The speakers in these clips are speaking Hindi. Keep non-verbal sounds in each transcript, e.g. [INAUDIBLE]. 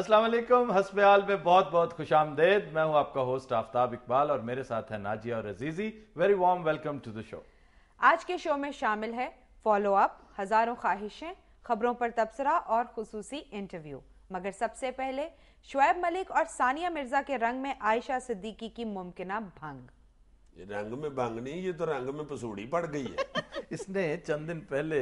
अस्सलाम वालेकुम हसबयाल में बहुत बहुत खुश आमदेद मैं हूं आपका होस्ट आफ्ताब इकबाल और मेरे साथ है नाजिया और Azizi very warm welcome to the show आज के शो में शामिल है फॉलो अप हजारों ख्वाहिशें खबरों पर तबसरा और खसूसी इंटरव्यू मगर सबसे पहले शुएब मलिक और सानिया मिर्जा के रंग में आयशा सिद्दीकी की मुमकिन भंग रंग में नहीं ये तो रंग में पसूड़ी पड़ गई है [LAUGHS] इसने चंद दिन पहले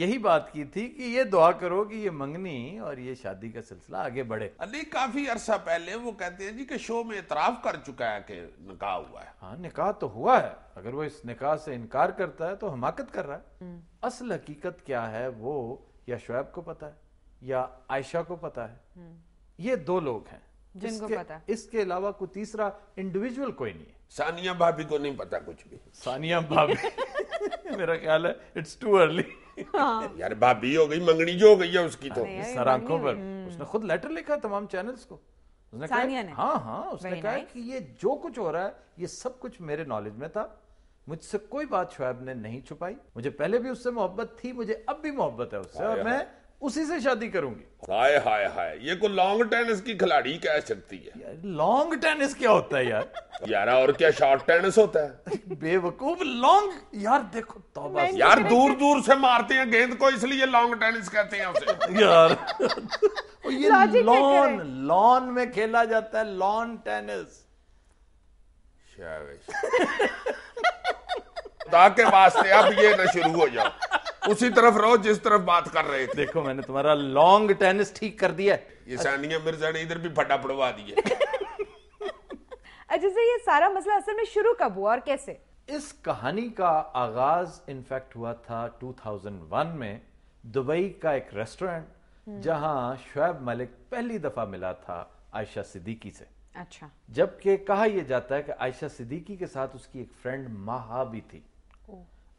यही बात की थी कि ये दुआ करो कि ये मंगनी और ये शादी का सिलसिला आगे बढ़े अली काफी अरसा पहले वो कहते हैं जी कि शो में इतराफ कर चुका है कि निकाह हुआ है हाँ निकाह तो हुआ है अगर वो इस निकाह से इनकार करता है तो हमाकत कर रहा है हम्म। असल हकीकत क्या है वो या शुएब को पता है या आयशा को पता है हम्म। ये दो लोग हैं जिनको पता इसके अलावा कोई तीसरा इंडिविजुअल कोई नहीं है सानिया भाभी को नहीं पता कुछ भी सानिया भाभी [LAUGHS] मेरा ख्याल है इट्स टू अर्ली यार भाभी हो गई मंगनी जो हो गई है उसकी तो सर आंखों पर हम्म। उसने खुद लेटर लिखा तमाम चैनल्स को उसने सानिया ने हाँ हाँ उसने कहा कि ये जो कुछ हो रहा है ये सब कुछ मेरे नॉलेज में था मुझसे कोई बात शोएब ने नहीं छुपाई मुझे पहले भी उससे मोहब्बत थी मुझे अब भी मोहब्बत है उससे और मैं उसी से शादी करूंगी हाय हाय हाय ये को लॉन्ग टेनिस की खिलाड़ी कह सकती है लॉन्ग टेनिस क्या होता है यार यार और क्या शॉर्ट टेनिस होता है बेवकूफ लॉन्ग यार देखो बस यार दूर दूर से मारते हैं गेंद को इसलिए लॉन्ग टेनिस कहते हैं उसे [LAUGHS] यार ये लॉन लॉन में खेला जाता है लॉन टेनिस के वास्ते अब ये ना शुरू हो जाओ उसी तरफ रहो जिस तरफ बात कर रहे थे देखो मैंने तुम्हारा लॉन्ग टेनिस ठीक कर दिया ये सानिया मिर्जा ने इधर भी फटा पड़वा दिया अच्छा सर ये सारा मसला असल में शुरू कब हुआ और कैसे इस कहानी का आगाज इनफैक्ट हुआ था 2001 में दुबई का एक रेस्टोरेंट हम्म। जहां शुएब मलिक पहली दफा मिला था आयशा सिद्दीकी से अच्छा जबकि कहा यह जाता है कि आयशा सिद्दीकी के साथ उसकी एक फ्रेंड माहा भी थी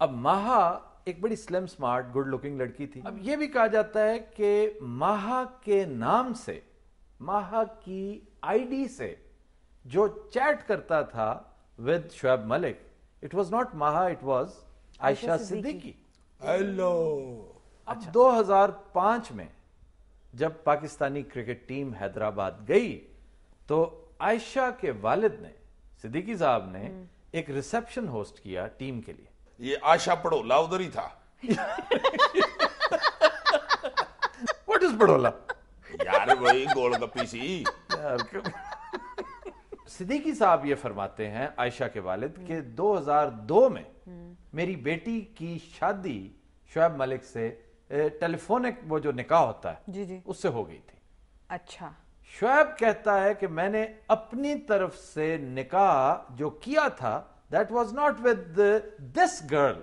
अब माहा एक बड़ी स्लिम स्मार्ट गुड लुकिंग लड़की थी अब यह भी कहा जाता है कि माहा के नाम से माहा की आईडी से जो चैट करता था with Shoaib Malik it was not Maha it was Ayesha Siddiqui hello अब अच्छा। 2005 में जब पाकिस्तानी क्रिकेट टीम हैदराबाद गई तो आयशा के वालिद ने सिद्दीकी साहब ने हम्म। एक रिसेप्शन होस्ट किया टीम के लिए ये आशा पढ़ो उधर ही था वट इज पढ़ोला यार वही गोलगप्पी सी सिद्दीकी साहब ये फरमाते हैं आयशा के वालिद के 2002 में मेरी बेटी की शादी शुएब मलिक से टेलीफोनिक वो जो निकाह होता है जी जी उससे हो गई थी अच्छा शुएब कहता है कि मैंने अपनी तरफ से निकाह जो किया था that was not with the, this girl,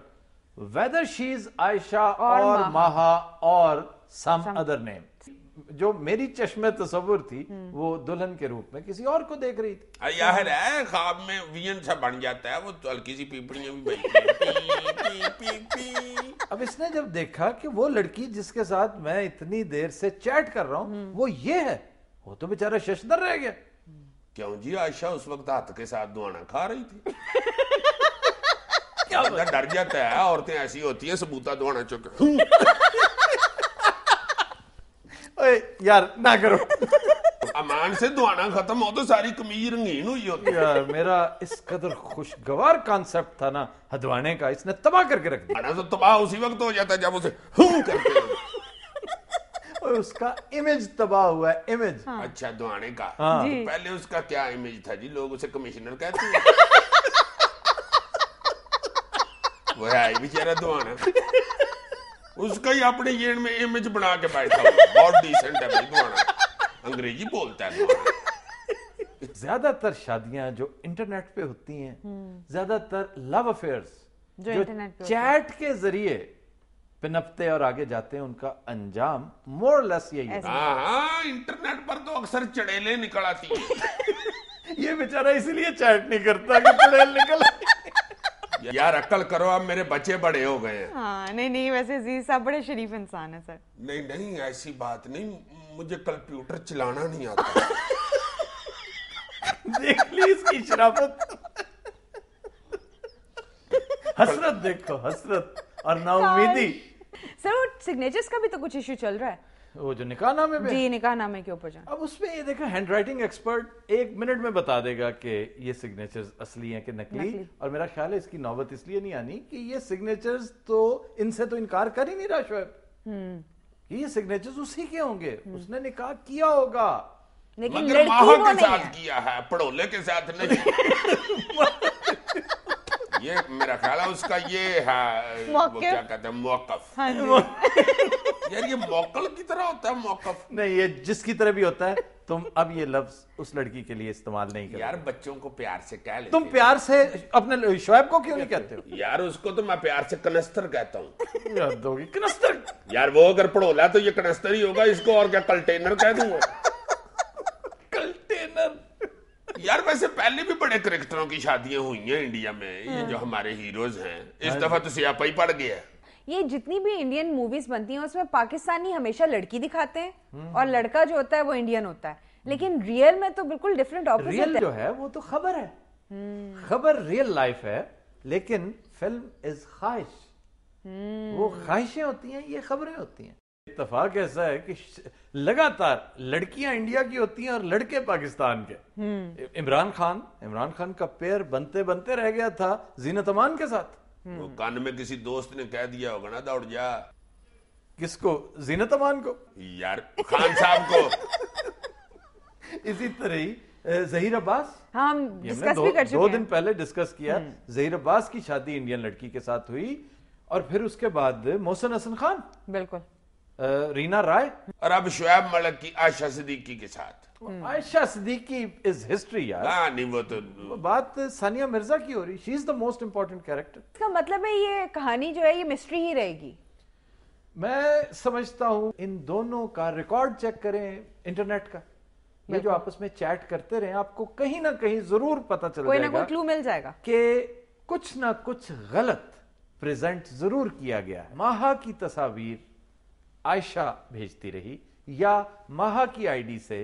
whether she is Aisha or, or Maha or some, some other name. जो मेरी चश्मे तस्वुर थी हम्म। वो दुल्हन के रूप में किसी और को देख रही थी यार है ख्वाब में वियन सा बन जाता है वो तो हल्की सी पीपड़ियां भी बजती अब इसने जब देखा कि वो लड़की जिसके साथ मैं इतनी देर से चैट कर रहा हूँ हम्म। वो ये है वो तो बेचारा शशधर रह गया क्यों जी आयशा उस वक्त हाथ के साथ दुआना खा रही थी [LAUGHS] क्या बंदा डर जाता है हाँ, औरतें ऐसी होती हैं सबूता दुआना चुक यार ना करो अमान से दुआना खत्म हो तो सारी कमीज रंगीन हुई होती यार मेरा इस कदर खुशगवार कॉन्सेप्ट था ना हदवाने का इसने तबाह करके रख दिया तो तबाह उसी वक्त हो जाता जब उसे हूं करते और उसका इमेज तबाह हुआ है इमेज हाँ। अच्छा दुआने का हाँ। तो पहले उसका क्या इमेज था जी लोग उसे कमिश्नर कहते हैं उसका ही अपने अंग्रेजी बोलता है ज्यादातर शादियां जो इंटरनेट पे होती हैं हम्म। ज्यादातर लव अफेयर्स चैट के जरिए पिनपते और आगे जाते हैं उनका अंजाम मोर लेस यही इंटरनेट हाँ, हाँ, पर तो अक्सर चढ़ेले निकल आती है [LAUGHS] ये बेचारा इसलिए चैट नहीं करता कि चड़ेल निकल यार अकल करो आप मेरे बच्चे बड़े हो गए हाँ, नहीं नहीं वैसे जी साहब बड़े शरीफ इंसान है सर नहीं नहीं ऐसी बात नहीं मुझे कंप्यूटर चलाना नहीं आता [LAUGHS] देख ली इसकी शराफत हसरत देखो हसरत और नाउमीदी सर वो सिग्नेचर्स का भी तो कुछ इशू चल रहा है वो जो निकाहनामे पे जी निकाहनामे के ऊपर अब उसमें ये देखा हैंड राइटिंग एक्सपर्ट एक मिनट में बता देगा कि ये सिग्नेचर्स असली हैं कि नकली, और मेरा ख्याल है इसकी नौबत इसलिए नहीं आनी कि ये सिग्नेचर्स तो इनसे तो इनकार कर ही नहीं रहा शोएब हम्म। ये सिग्नेचर्स उसी के होंगे हम्म। उसने निकाह किया होगा लेकिन मगर के साथ किया है पड़ोले के साथ नहीं [LAUGHS] ये मेरा ख्याल है उसका ये है वो क्या कहते हैं मौकफ हाँ यार ये मौकल की तरह होता है मौकफ नहीं ये जिसकी तरह भी होता है तुम अब ये लफ्ज उस लड़की के लिए इस्तेमाल नहीं कर यार बच्चों को प्यार से कह लेते तुम प्यार से अपने शोएब को क्यों नहीं कहते हो यार उसको तो मैं प्यार से कनस्तर कहता हूँ कनस्तर यार वो अगर पड़ोला तो ये कनस्तर ही होगा इसको और क्या कल्टेनर कह दूंगा कंटेनर यार वैसे पहले भी बड़े करेक्टरों की शादियां हुई हैं इंडिया में ये जो हाँ। हमारे हीरोज हैं इस हाँ दफा तो सियापा ही पड़ गया है ये जितनी भी इंडियन मूवीज बनती हैं उसमें पाकिस्तानी हमेशा लड़की दिखाते हैं और लड़का जो होता है वो इंडियन होता है लेकिन रियल में तो बिल्कुल डिफरेंट रियल जो है वो तो खबर है खबर रियल लाइफ है लेकिन फिल्म इज ख्वाहिश वो ख्वाहिशें होती हैं ये खबरें होती हैं इतफाक ऐसा है कि लगातार लड़कियां इंडिया की होती हैं और लड़के पाकिस्तान के हम्म। इमरान खान इमरान खान का पेयर बनते बनते रह गया था जीनत अमान के साथ वो हम्म। कान में किसी दोस्त ने कह दिया होगा ना दौड़ जा किसको जीनत अमान को यार खान साहब को [LAUGHS] इसी तरह ही जहीर अब्बास हाँ, हम डिस्कस भी कर चुके दो दिन पहले डिस्कस किया हम्म। जहीर अब्बास की शादी इंडियन लड़की के साथ हुई और फिर उसके बाद मोहसन हसन खान बिल्कुल रीना राय और अब शुएब मलक की आयशा सिद्दीकी के साथ hmm. Ayesha Siddiqui is history यार हाँ नहीं वो तो बात सानिया मिर्जा की हो रही she is the most important character इसका मतलब है ये कहानी जो है ये मिस्ट्री ही रहेगी मैं समझता हूँ इन दोनों का रिकॉर्ड चेक करें इंटरनेट का ये जो आपस में चैट करते रहे आपको कहीं ना कहीं जरूर पता चल कोई कोई क्लू मिल जाएगा कि कुछ ना कुछ गलत प्रेजेंट जरूर किया गया है माहा की तस्वीर आयशा भेजती रही या माहा की आईडी से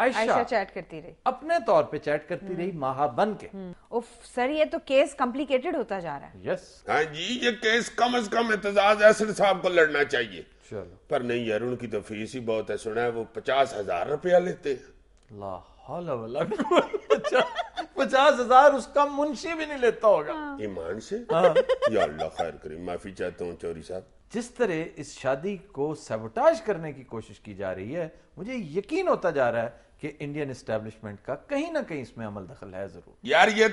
आयशा, चैट करती रही अपने तौर पे चैट करती रही हम्म। माहा बन के हम्म। उफ सर ये तो केस कॉम्प्लिकेटेड होता जा रहा है यस हाँ जी ये केस कम से कम एतजाज असर साहब को लड़ना चाहिए चलो पर नहीं यार उनकी तो फीस ही बहुत है सुना है वो पचास हजार रुपया लेते हैं पचास हजार उसका मुंशी भी नहीं लेता होगा ईमान से हाँ। या अल्लाह खैर करीम माफी चाहता हूँ चौरी साहब जिस तरह इस शादी को सबोटाज करने की कोशिश की जा रही है मुझे यकीन होता जा रहा है कि इंडियन एस्टेब्लिशमेंट का कहीं ना कहीं इसमें अमल दखल है जरूर यार ये